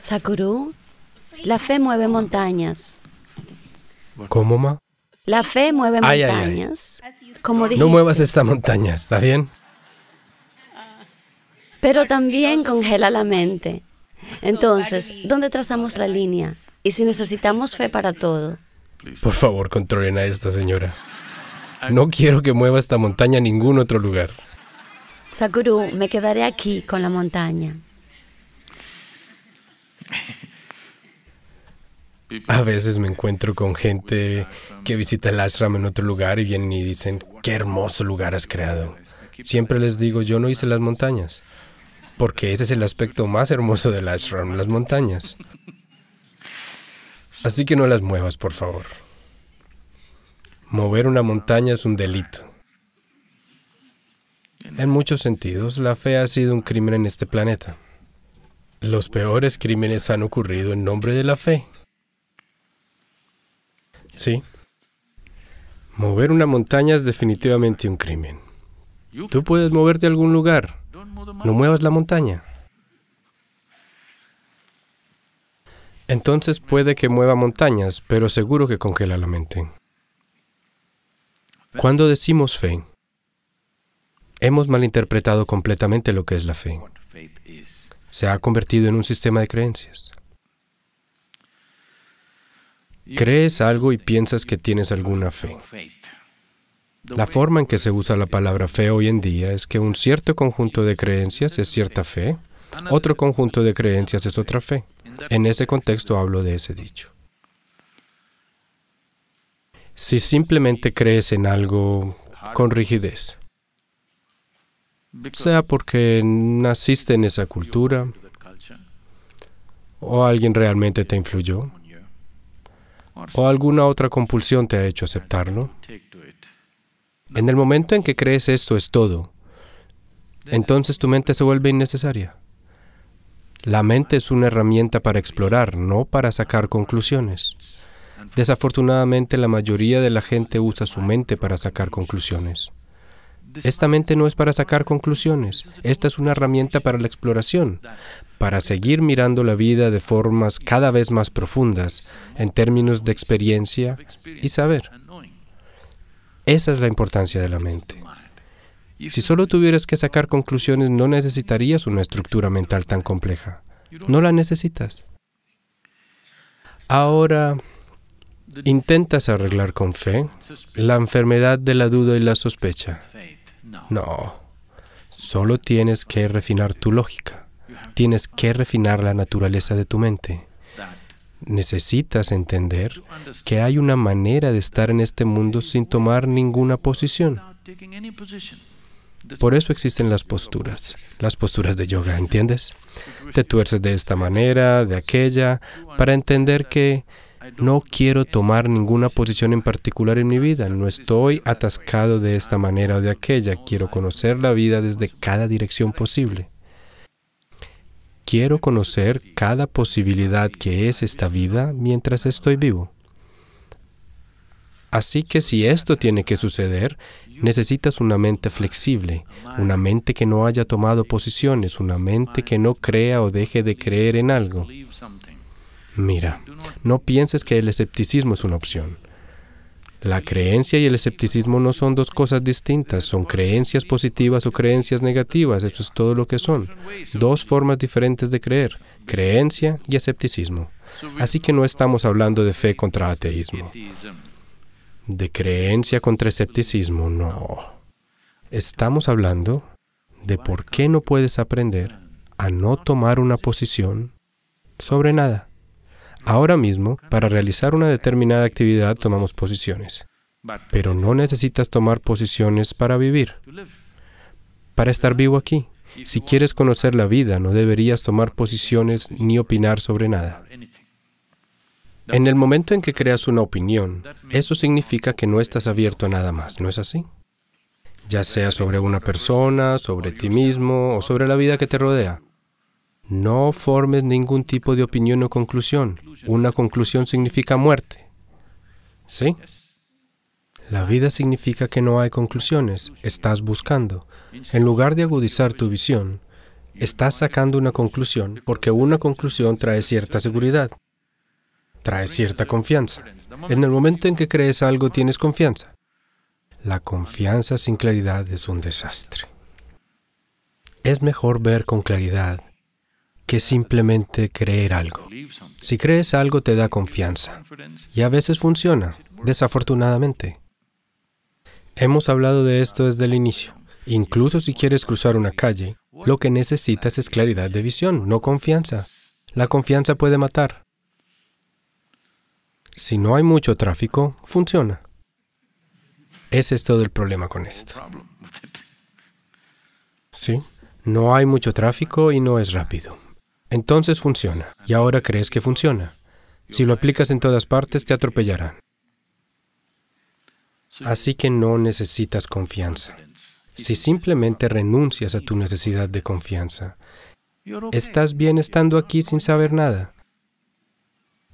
Sakuru, la fe mueve montañas. ¿Cómo, ma? La fe mueve montañas. No muevas esta montaña, ¿está bien? Pero también congela la mente. Entonces, ¿dónde trazamos la línea? Y si necesitamos fe para todo. Por favor, controlen a esta señora. No quiero que mueva esta montaña a ningún otro lugar. Sakuru, me quedaré aquí con la montaña. A veces me encuentro con gente que visita el ashram en otro lugar y vienen y dicen, qué hermoso lugar has creado. Siempre les digo, yo no hice las montañas, porque ese es el aspecto más hermoso del ashram, las montañas. Así que no las muevas, por favor. Mover una montaña es un delito. En muchos sentidos, la fe ha sido un crimen en este planeta. Los peores crímenes han ocurrido en nombre de la fe. Sí. Mover una montaña es definitivamente un crimen. Tú puedes moverte a algún lugar. No muevas la montaña. Entonces puede que mueva montañas, pero seguro que congela la mente. Cuando decimos fe, hemos malinterpretado completamente lo que es la fe se ha convertido en un sistema de creencias. Crees algo y piensas que tienes alguna fe. La forma en que se usa la palabra fe hoy en día es que un cierto conjunto de creencias es cierta fe, otro conjunto de creencias es otra fe. En ese contexto hablo de ese dicho. Si simplemente crees en algo con rigidez, sea porque naciste en esa cultura o alguien realmente te influyó o alguna otra compulsión te ha hecho aceptarlo. En el momento en que crees esto es todo, entonces tu mente se vuelve innecesaria. La mente es una herramienta para explorar, no para sacar conclusiones. Desafortunadamente, la mayoría de la gente usa su mente para sacar conclusiones. Esta mente no es para sacar conclusiones, esta es una herramienta para la exploración, para seguir mirando la vida de formas cada vez más profundas en términos de experiencia y saber. Esa es la importancia de la mente. Si solo tuvieras que sacar conclusiones no necesitarías una estructura mental tan compleja. No la necesitas. Ahora, intentas arreglar con fe la enfermedad de la duda y la sospecha. No. Solo tienes que refinar tu lógica. Tienes que refinar la naturaleza de tu mente. Necesitas entender que hay una manera de estar en este mundo sin tomar ninguna posición. Por eso existen las posturas, las posturas de yoga, ¿entiendes? Te tuerces de esta manera, de aquella, para entender que no quiero tomar ninguna posición en particular en mi vida. No estoy atascado de esta manera o de aquella. Quiero conocer la vida desde cada dirección posible. Quiero conocer cada posibilidad que es esta vida mientras estoy vivo. Así que si esto tiene que suceder, necesitas una mente flexible, una mente que no haya tomado posiciones, una mente que no crea o deje de creer en algo. Mira, no pienses que el escepticismo es una opción. La creencia y el escepticismo no son dos cosas distintas, son creencias positivas o creencias negativas, eso es todo lo que son. Dos formas diferentes de creer, creencia y escepticismo. Así que no estamos hablando de fe contra ateísmo. De creencia contra escepticismo, no. Estamos hablando de por qué no puedes aprender a no tomar una posición sobre nada. Ahora mismo, para realizar una determinada actividad tomamos posiciones, pero no necesitas tomar posiciones para vivir, para estar vivo aquí. Si quieres conocer la vida, no deberías tomar posiciones ni opinar sobre nada. En el momento en que creas una opinión, eso significa que no estás abierto a nada más, ¿no es así? Ya sea sobre una persona, sobre ti mismo o sobre la vida que te rodea. No formes ningún tipo de opinión o conclusión. Una conclusión significa muerte. ¿Sí? La vida significa que no hay conclusiones, estás buscando. En lugar de agudizar tu visión, estás sacando una conclusión porque una conclusión trae cierta seguridad, trae cierta confianza. En el momento en que crees algo tienes confianza. La confianza sin claridad es un desastre. Es mejor ver con claridad que simplemente creer algo. Si crees algo te da confianza y a veces funciona, desafortunadamente. Hemos hablado de esto desde el inicio. Incluso si quieres cruzar una calle, lo que necesitas es claridad de visión, no confianza. La confianza puede matar. Si no hay mucho tráfico, funciona. Ese es todo el problema con esto. ¿Sí? No hay mucho tráfico y no es rápido. Entonces funciona. Y ahora crees que funciona. Si lo aplicas en todas partes, te atropellarán. Así que no necesitas confianza. Si simplemente renuncias a tu necesidad de confianza, estás bien estando aquí sin saber nada.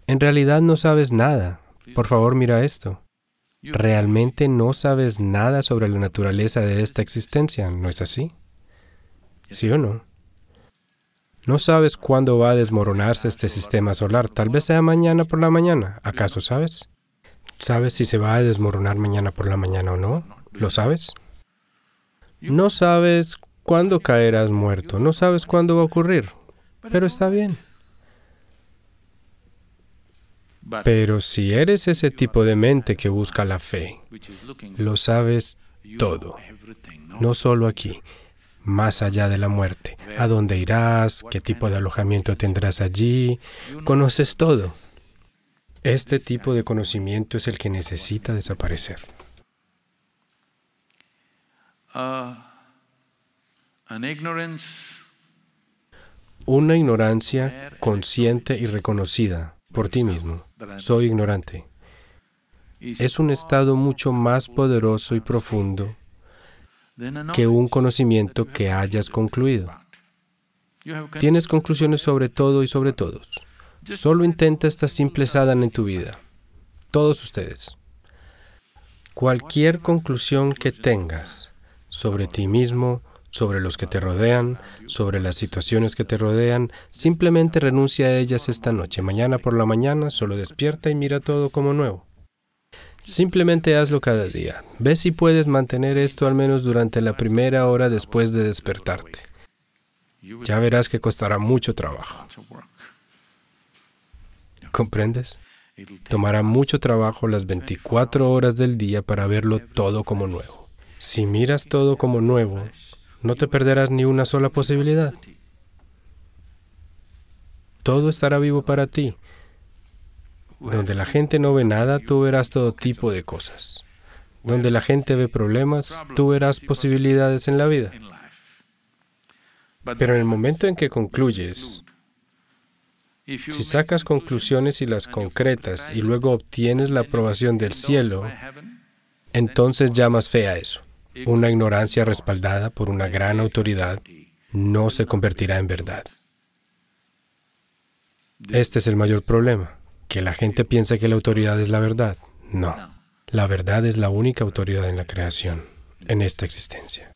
En realidad no sabes nada. Por favor, mira esto. Realmente no sabes nada sobre la naturaleza de esta existencia, ¿no es así? ¿Sí o no? No sabes cuándo va a desmoronarse este sistema solar. Tal vez sea mañana por la mañana. ¿Acaso sabes? ¿Sabes si se va a desmoronar mañana por la mañana o no? ¿Lo sabes? No sabes cuándo caerás muerto. No sabes cuándo va a ocurrir. Pero está bien. Pero si eres ese tipo de mente que busca la fe, lo sabes todo, no solo aquí, más allá de la muerte. ¿A dónde irás? ¿Qué tipo de alojamiento tendrás allí? Conoces todo. Este tipo de conocimiento es el que necesita desaparecer. Ah, Una ignorancia consciente y reconocida por ti mismo. Soy ignorante. Es un estado mucho más poderoso y profundo que un conocimiento que hayas concluido. Tienes conclusiones sobre todo y sobre todos. Solo intenta esta simple sadhana en tu vida. Todos ustedes. Cualquier conclusión que tengas sobre ti mismo, sobre los que te rodean, sobre las situaciones que te rodean, simplemente renuncia a ellas esta noche. Mañana por la mañana solo despierta y mira todo como nuevo. Simplemente hazlo cada día. Ve si puedes mantener esto al menos durante la primera hora después de despertarte. Ya verás que costará mucho trabajo. ¿Comprendes? Tomará mucho trabajo las 24 horas del día para verlo todo como nuevo. Si miras todo como nuevo, no te perderás ni una sola posibilidad. Todo estará vivo para ti. Donde la gente no ve nada, tú verás todo tipo de cosas. Donde la gente ve problemas, tú verás posibilidades en la vida. Pero en el momento en que concluyes, si sacas conclusiones y las concretas y luego obtienes la aprobación del cielo, entonces llamas fe a eso. Una ignorancia respaldada por una gran autoridad no se convertirá en verdad. Este es el mayor problema que la gente piensa que la autoridad es la verdad. No. La verdad es la única autoridad en la creación, en esta existencia.